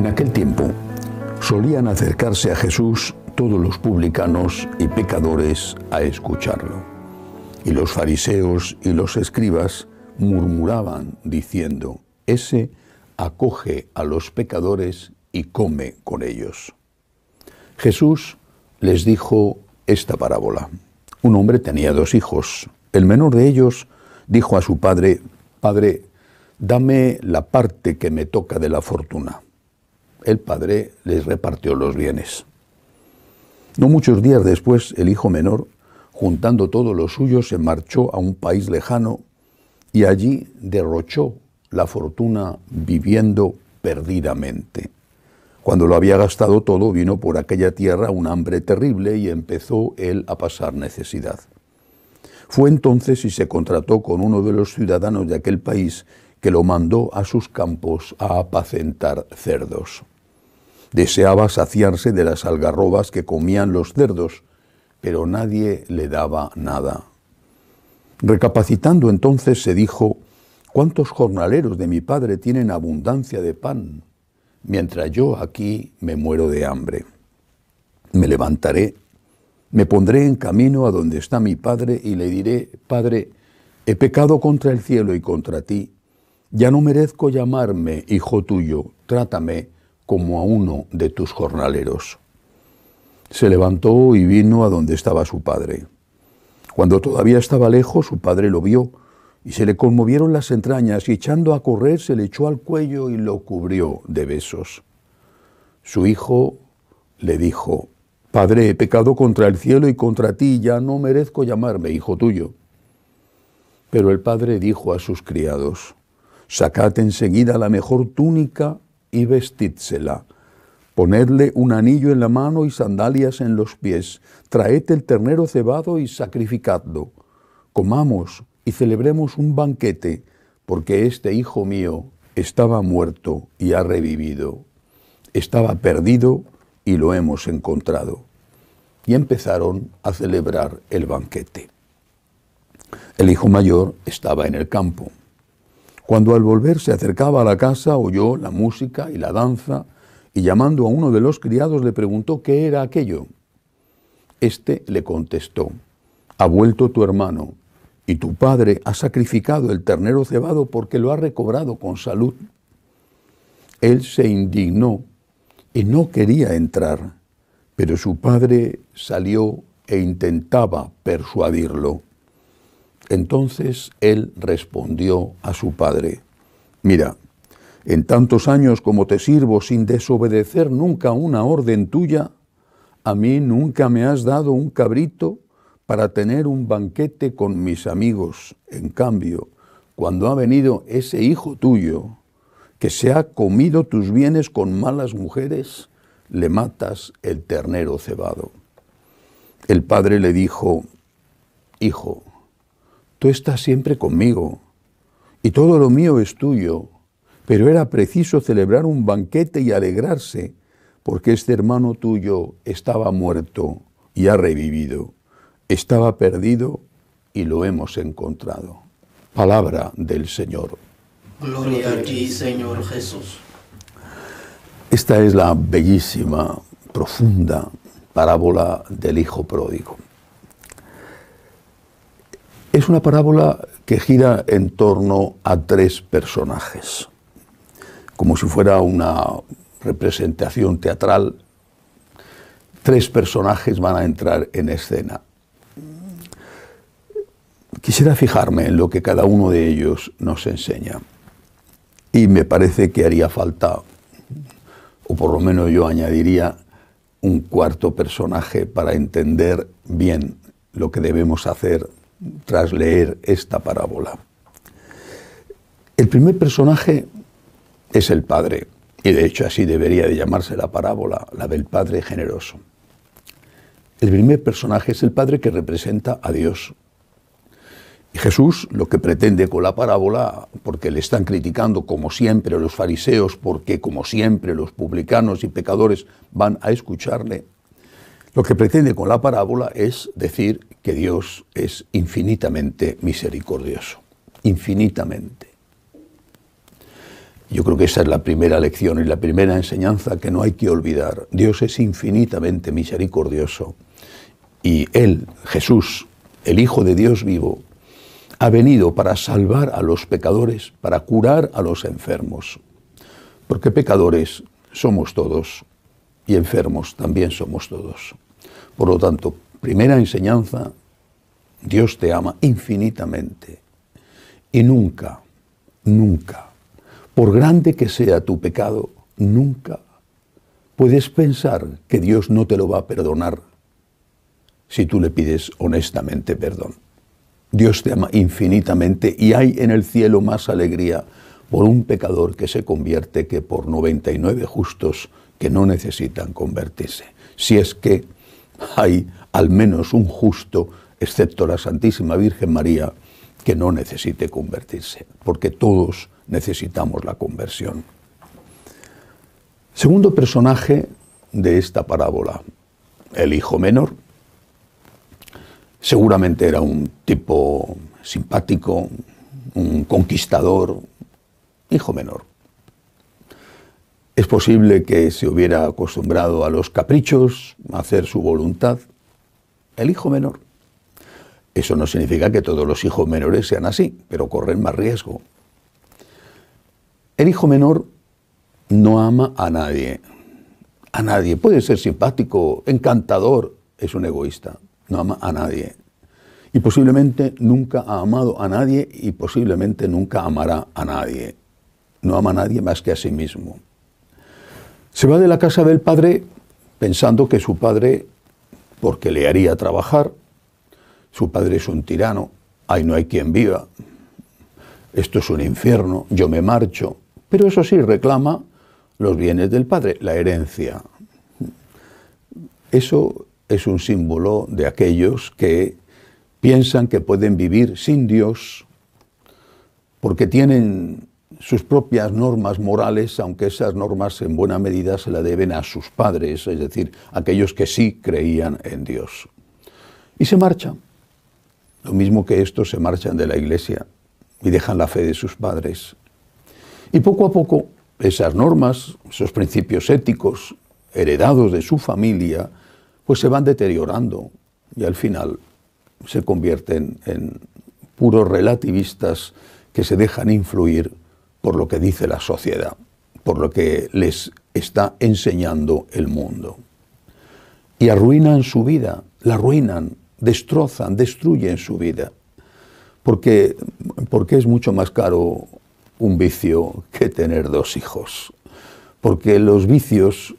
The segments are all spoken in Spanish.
En aquel tiempo solían acercarse a Jesús todos los publicanos y pecadores a escucharlo. Y los fariseos y los escribas murmuraban diciendo, ese acoge a los pecadores y come con ellos. Jesús les dijo esta parábola. Un hombre tenía dos hijos. El menor de ellos dijo a su padre, Padre, dame la parte que me toca de la fortuna el padre les repartió los bienes. No muchos días después, el hijo menor, juntando todo lo suyo, se marchó a un país lejano y allí derrochó la fortuna viviendo perdidamente. Cuando lo había gastado todo, vino por aquella tierra un hambre terrible y empezó él a pasar necesidad. Fue entonces y se contrató con uno de los ciudadanos de aquel país que lo mandó a sus campos a apacentar cerdos. Deseaba saciarse de las algarrobas que comían los cerdos, pero nadie le daba nada. Recapacitando entonces se dijo, ¿cuántos jornaleros de mi padre tienen abundancia de pan? Mientras yo aquí me muero de hambre. Me levantaré, me pondré en camino a donde está mi padre y le diré, Padre, he pecado contra el cielo y contra ti, ya no merezco llamarme hijo tuyo, trátame como a uno de tus jornaleros. Se levantó y vino a donde estaba su padre. Cuando todavía estaba lejos, su padre lo vio, y se le conmovieron las entrañas, y echando a correr, se le echó al cuello y lo cubrió de besos. Su hijo le dijo, Padre, he pecado contra el cielo y contra ti, ya no merezco llamarme hijo tuyo. Pero el padre dijo a sus criados, Sacad enseguida la mejor túnica y vestídsela. Ponedle un anillo en la mano y sandalias en los pies. Traed el ternero cebado y sacrificadlo. Comamos y celebremos un banquete, porque este hijo mío estaba muerto y ha revivido. Estaba perdido y lo hemos encontrado. Y empezaron a celebrar el banquete. El hijo mayor estaba en el campo. Cuando al volver se acercaba a la casa, oyó la música y la danza, y llamando a uno de los criados le preguntó qué era aquello. Este le contestó, ha vuelto tu hermano, y tu padre ha sacrificado el ternero cebado porque lo ha recobrado con salud. Él se indignó y no quería entrar, pero su padre salió e intentaba persuadirlo. Entonces él respondió a su padre, mira, en tantos años como te sirvo sin desobedecer nunca una orden tuya, a mí nunca me has dado un cabrito para tener un banquete con mis amigos. En cambio, cuando ha venido ese hijo tuyo, que se ha comido tus bienes con malas mujeres, le matas el ternero cebado. El padre le dijo, Hijo, tú estás siempre conmigo y todo lo mío es tuyo. Pero era preciso celebrar un banquete y alegrarse, porque este hermano tuyo estaba muerto y ha revivido, estaba perdido y lo hemos encontrado. Palabra del Señor. Gloria a ti, Señor Jesús. Esta es la bellísima, profunda parábola del Hijo Pródigo. Es una parábola que gira en torno a tres personajes, como si fuera una representación teatral. Tres personajes van a entrar en escena. Quisiera fijarme en lo que cada uno de ellos nos enseña. Y me parece que haría falta, o por lo menos yo añadiría, un cuarto personaje para entender bien lo que debemos hacer tras leer esta parábola. El primer personaje es el Padre, y de hecho así debería de llamarse la parábola, la del Padre generoso. El primer personaje es el Padre que representa a Dios. Y Jesús lo que pretende con la parábola, porque le están criticando como siempre los fariseos, porque como siempre los publicanos y pecadores van a escucharle, lo que pretende con la parábola es decir que Dios es infinitamente misericordioso, infinitamente. Yo creo que esa es la primera lección y la primera enseñanza que no hay que olvidar. Dios es infinitamente misericordioso y Él, Jesús, el Hijo de Dios vivo, ha venido para salvar a los pecadores, para curar a los enfermos. Porque pecadores somos todos y enfermos también somos todos. Por lo tanto, primera enseñanza, Dios te ama infinitamente y nunca, nunca, por grande que sea tu pecado, nunca puedes pensar que Dios no te lo va a perdonar si tú le pides honestamente perdón. Dios te ama infinitamente y hay en el cielo más alegría por un pecador que se convierte que por 99 justos que no necesitan convertirse, si es que hay al menos un justo, excepto la Santísima Virgen María, que no necesite convertirse, porque todos necesitamos la conversión. Segundo personaje de esta parábola, el hijo menor. Seguramente era un tipo simpático, un conquistador, hijo menor. Es posible que se hubiera acostumbrado a los caprichos, a hacer su voluntad. El hijo menor. Eso no significa que todos los hijos menores sean así, pero corren más riesgo. El hijo menor no ama a nadie. A nadie. Puede ser simpático, encantador. Es un egoísta. No ama a nadie. Y posiblemente nunca ha amado a nadie y posiblemente nunca amará a nadie. No ama a nadie más que a sí mismo. Se va de la casa del padre pensando que su padre, porque le haría trabajar, su padre es un tirano, ahí no hay quien viva, esto es un infierno, yo me marcho, pero eso sí reclama los bienes del padre, la herencia. Eso es un símbolo de aquellos que piensan que pueden vivir sin Dios porque tienen sus propias normas morales, aunque esas normas en buena medida se la deben a sus padres, es decir, aquellos que sí creían en Dios. Y se marchan, lo mismo que estos se marchan de la iglesia y dejan la fe de sus padres. Y poco a poco esas normas, esos principios éticos heredados de su familia, pues se van deteriorando y al final se convierten en puros relativistas que se dejan influir por lo que dice la sociedad, por lo que les está enseñando el mundo. Y arruinan su vida, la arruinan, destrozan, destruyen su vida, porque, porque es mucho más caro un vicio que tener dos hijos, porque los vicios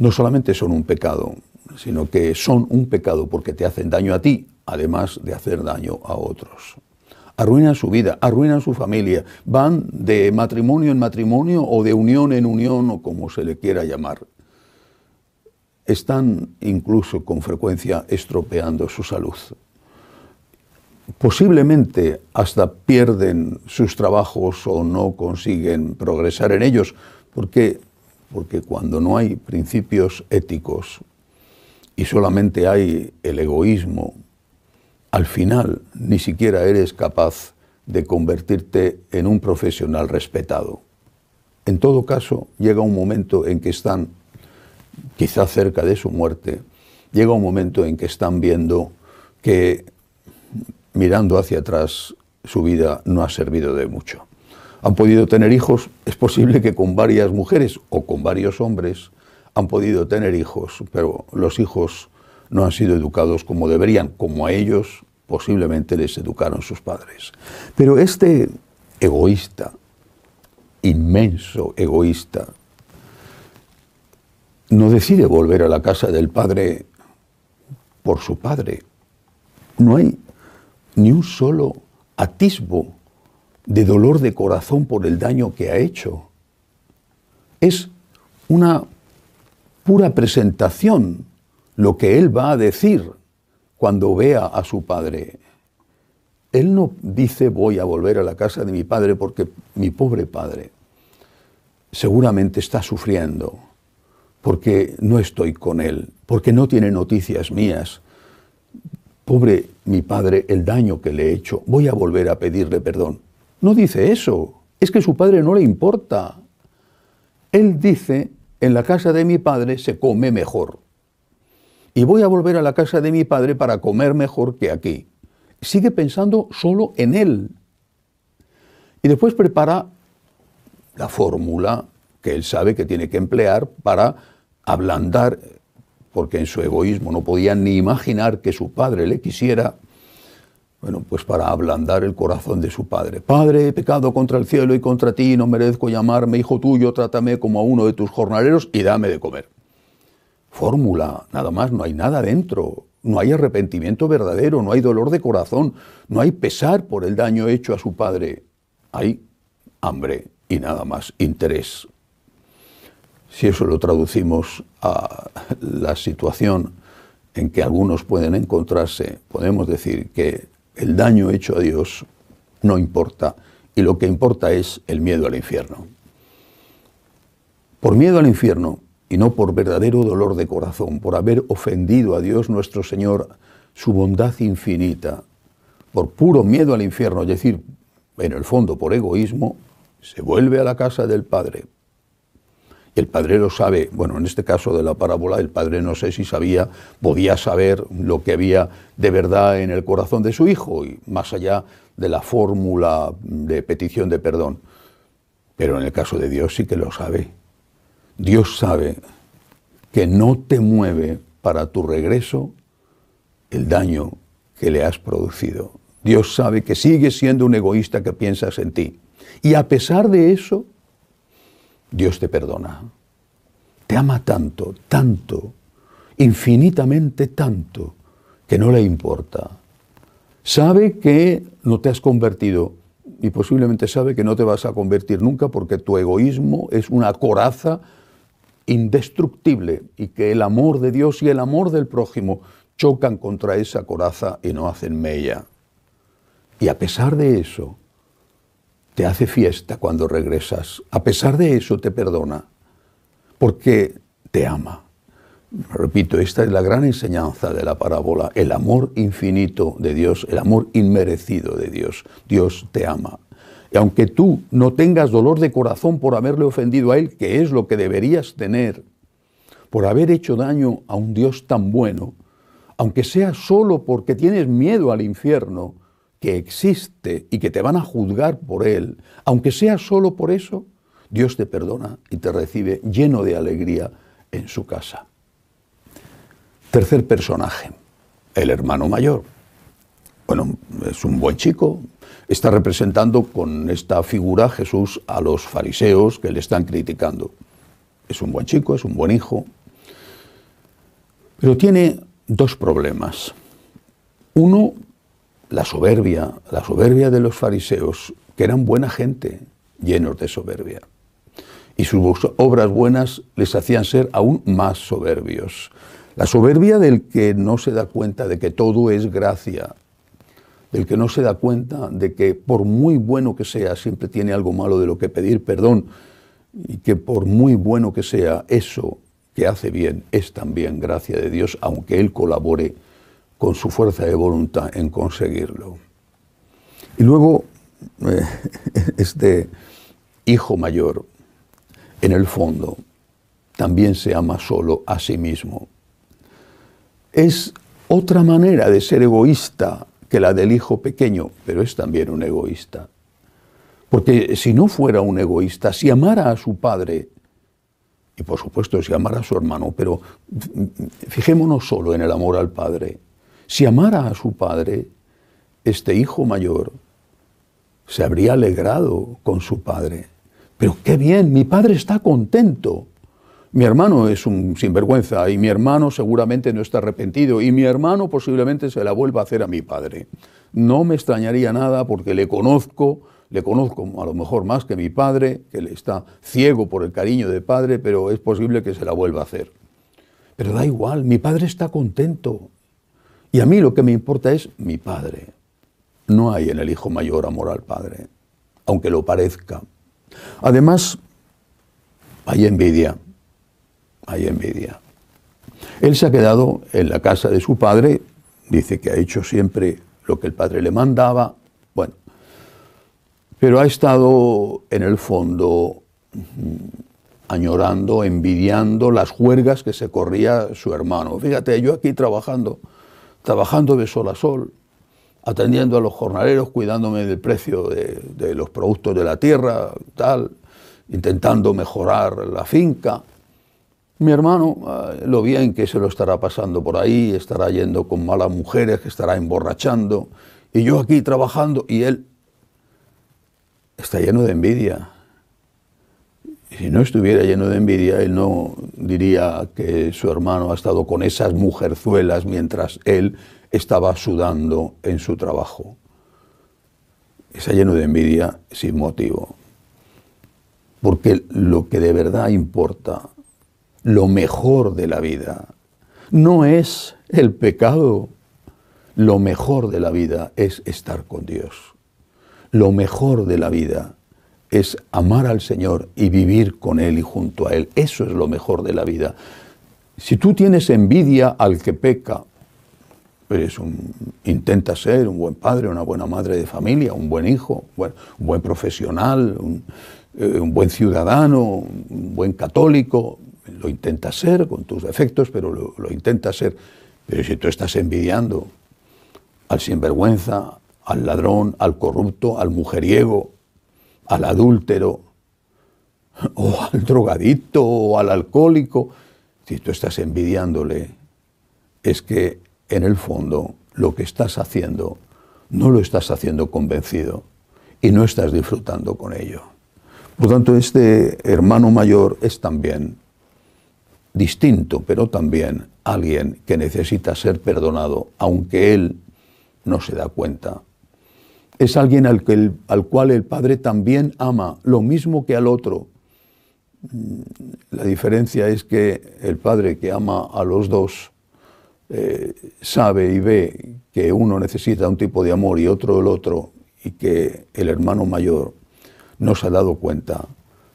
no solamente son un pecado, sino que son un pecado porque te hacen daño a ti, además de hacer daño a otros arruinan su vida, arruinan su familia, van de matrimonio en matrimonio o de unión en unión o como se le quiera llamar. Están incluso con frecuencia estropeando su salud. Posiblemente hasta pierden sus trabajos o no consiguen progresar en ellos, porque porque cuando no hay principios éticos y solamente hay el egoísmo al final ni siquiera eres capaz de convertirte en un profesional respetado. En todo caso, llega un momento en que están, quizá cerca de su muerte, llega un momento en que están viendo que, mirando hacia atrás, su vida no ha servido de mucho. Han podido tener hijos, es posible que con varias mujeres o con varios hombres han podido tener hijos, pero los hijos no han sido educados como deberían, como a ellos posiblemente les educaron sus padres. Pero este egoísta, inmenso egoísta, no decide volver a la casa del padre por su padre. No hay ni un solo atisbo de dolor de corazón por el daño que ha hecho. Es una pura presentación lo que él va a decir cuando vea a su padre. Él no dice voy a volver a la casa de mi padre porque mi pobre padre seguramente está sufriendo porque no estoy con él, porque no tiene noticias mías. Pobre mi padre, el daño que le he hecho, voy a volver a pedirle perdón. No dice eso, es que su padre no le importa. Él dice, en la casa de mi padre se come mejor y voy a volver a la casa de mi padre para comer mejor que aquí. Sigue pensando solo en él. Y después prepara la fórmula que él sabe que tiene que emplear para ablandar, porque en su egoísmo no podía ni imaginar que su padre le quisiera, bueno, pues para ablandar el corazón de su padre. Padre, he pecado contra el cielo y contra ti, no merezco llamarme hijo tuyo, trátame como a uno de tus jornaleros y dame de comer fórmula, nada más, no hay nada dentro, no hay arrepentimiento verdadero, no hay dolor de corazón, no hay pesar por el daño hecho a su padre, hay hambre y nada más, interés. Si eso lo traducimos a la situación en que algunos pueden encontrarse, podemos decir que el daño hecho a Dios no importa y lo que importa es el miedo al infierno. Por miedo al infierno y no por verdadero dolor de corazón, por haber ofendido a Dios nuestro Señor, su bondad infinita, por puro miedo al infierno, es decir, en el fondo por egoísmo, se vuelve a la casa del Padre. Y el Padre lo sabe, bueno, en este caso de la parábola, el Padre no sé si sabía, podía saber lo que había de verdad en el corazón de su hijo, y más allá de la fórmula de petición de perdón. Pero en el caso de Dios sí que lo sabe, Dios sabe que no te mueve para tu regreso el daño que le has producido. Dios sabe que sigues siendo un egoísta que piensas en ti. Y a pesar de eso, Dios te perdona. Te ama tanto, tanto, infinitamente tanto, que no le importa. Sabe que no te has convertido y posiblemente sabe que no te vas a convertir nunca porque tu egoísmo es una coraza indestructible y que el amor de Dios y el amor del prójimo chocan contra esa coraza y no hacen mella. Y a pesar de eso, te hace fiesta cuando regresas. A pesar de eso, te perdona, porque te ama. Repito, esta es la gran enseñanza de la parábola, el amor infinito de Dios, el amor inmerecido de Dios. Dios te ama. Y aunque tú no tengas dolor de corazón por haberle ofendido a Él, que es lo que deberías tener, por haber hecho daño a un Dios tan bueno, aunque sea solo porque tienes miedo al infierno, que existe y que te van a juzgar por él, aunque sea solo por eso, Dios te perdona y te recibe lleno de alegría en su casa. Tercer personaje, el hermano mayor bueno, es un buen chico, está representando con esta figura Jesús a los fariseos que le están criticando. Es un buen chico, es un buen hijo, pero tiene dos problemas. Uno, la soberbia, la soberbia de los fariseos, que eran buena gente, llenos de soberbia. Y sus obras buenas les hacían ser aún más soberbios. La soberbia del que no se da cuenta de que todo es gracia, el que no se da cuenta de que por muy bueno que sea, siempre tiene algo malo de lo que pedir perdón, y que por muy bueno que sea, eso que hace bien es también gracia de Dios, aunque Él colabore con su fuerza de voluntad en conseguirlo. Y luego, eh, este hijo mayor, en el fondo, también se ama solo a sí mismo. Es otra manera de ser egoísta que la del hijo pequeño, pero es también un egoísta. Porque si no fuera un egoísta, si amara a su padre, y por supuesto si amara a su hermano, pero fijémonos solo en el amor al padre, si amara a su padre, este hijo mayor se habría alegrado con su padre. Pero qué bien, mi padre está contento mi hermano es un sinvergüenza y mi hermano seguramente no está arrepentido y mi hermano posiblemente se la vuelva a hacer a mi padre. No me extrañaría nada porque le conozco, le conozco a lo mejor más que mi padre, que le está ciego por el cariño de padre, pero es posible que se la vuelva a hacer. Pero da igual, mi padre está contento. Y a mí lo que me importa es mi padre. No hay en el hijo mayor amor al padre, aunque lo parezca. Además, hay envidia hay envidia. Él se ha quedado en la casa de su padre, dice que ha hecho siempre lo que el padre le mandaba, bueno, pero ha estado en el fondo mm, añorando, envidiando las juergas que se corría su hermano. Fíjate, yo aquí trabajando, trabajando de sol a sol, atendiendo a los jornaleros, cuidándome del precio de, de los productos de la tierra, tal, intentando mejorar la finca, mi hermano, ah, lo bien que se lo estará pasando por ahí, estará yendo con malas mujeres, que estará emborrachando, y yo aquí trabajando, y él está lleno de envidia. si no estuviera lleno de envidia, él no diría que su hermano ha estado con esas mujerzuelas mientras él estaba sudando en su trabajo. Está lleno de envidia sin motivo. Porque lo que de verdad importa lo mejor de la vida. No es el pecado. Lo mejor de la vida es estar con Dios. Lo mejor de la vida es amar al Señor y vivir con Él y junto a Él. Eso es lo mejor de la vida. Si tú tienes envidia al que peca, intenta un, ser un buen padre, una buena madre de familia, un buen hijo, un buen profesional, eh, un buen ciudadano, un buen católico, lo intentas ser con tus defectos, pero lo, intenta intentas ser. Pero si tú estás envidiando al sinvergüenza, al ladrón, al corrupto, al mujeriego, al adúltero, o al drogadito o al alcohólico, si tú estás envidiándole, es que en el fondo lo que estás haciendo no lo estás haciendo convencido y no estás disfrutando con ello. Por tanto, este hermano mayor es también distinto, pero también alguien que necesita ser perdonado, aunque él no se da cuenta. Es alguien al, cual el Padre también ama, lo mismo que al otro. Mm, la diferencia es que el Padre que ama a los dos eh, sabe y ve que uno necesita un tipo de amor y otro el otro, y que el hermano mayor no se ha dado cuenta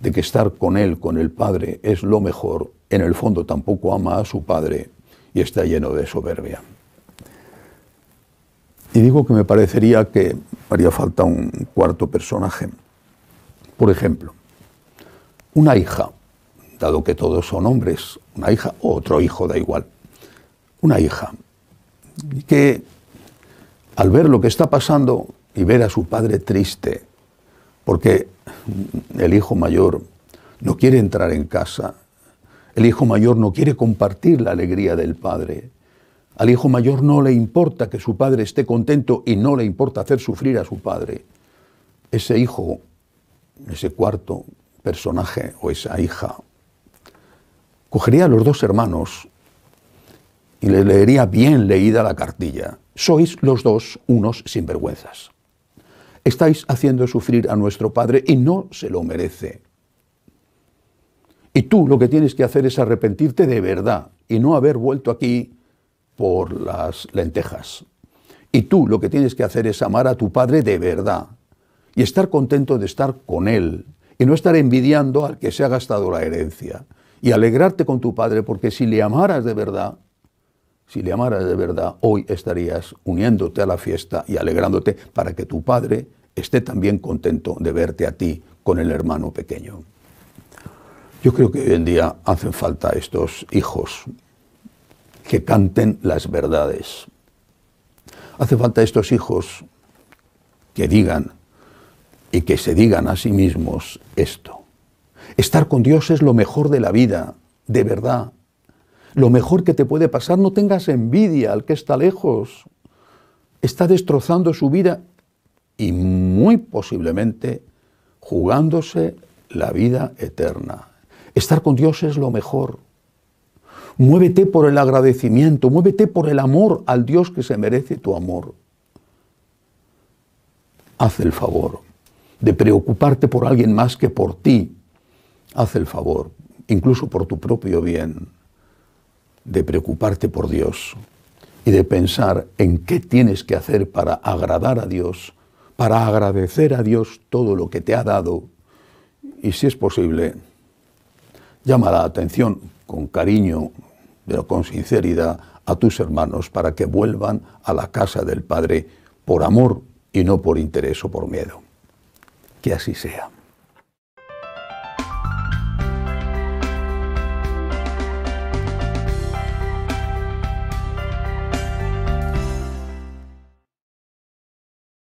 de que estar con él, con el Padre, es lo mejor en el fondo tampoco ama a su padre y está lleno de soberbia. Y digo que me parecería que haría falta un cuarto personaje. Por ejemplo, una hija, dado que todos son hombres, una hija o otro hijo, da igual. Una hija que al ver lo que está pasando y ver a su padre triste, porque el hijo mayor no quiere entrar en casa el hijo mayor no quiere compartir la alegría del padre. Al hijo mayor no le importa que su padre esté contento y no le importa hacer sufrir a su padre. Ese hijo, ese cuarto personaje o esa hija, cogería a los dos hermanos y le leería bien leída la cartilla. Sois los dos unos sinvergüenzas. Estáis haciendo sufrir a nuestro padre y no se lo merece. Y tú lo que tienes que hacer es arrepentirte de verdad y no haber vuelto aquí por las lentejas. Y tú lo que tienes que hacer es amar a tu padre de verdad y estar contento de estar con él y no estar envidiando al que se ha gastado la herencia y alegrarte con tu padre porque si le amaras de verdad, si le amaras de verdad, hoy estarías uniéndote a la fiesta y alegrándote para que tu padre esté también contento de verte a ti con el hermano pequeño. Yo creo que hoy en día hacen falta estos hijos que canten las verdades. Hace falta estos hijos que digan y que se digan a sí mismos esto. Estar con Dios es lo mejor de la vida, de verdad. Lo mejor que te puede pasar, no tengas envidia al que está lejos. Está destrozando su vida y muy posiblemente jugándose la vida eterna. Estar con Dios es lo mejor. Muévete por el agradecimiento, muévete por el amor al Dios que se merece tu amor. Haz el favor de preocuparte por alguien más que por ti. Haz el favor, incluso por tu propio bien, de preocuparte por Dios y de pensar en qué tienes que hacer para agradar a Dios, para agradecer a Dios todo lo que te ha dado y, si es posible, Llama la atención con cariño, pero con sinceridad, a tus hermanos para que vuelvan a la casa del Padre por amor y no por interés o por miedo. Que así sea.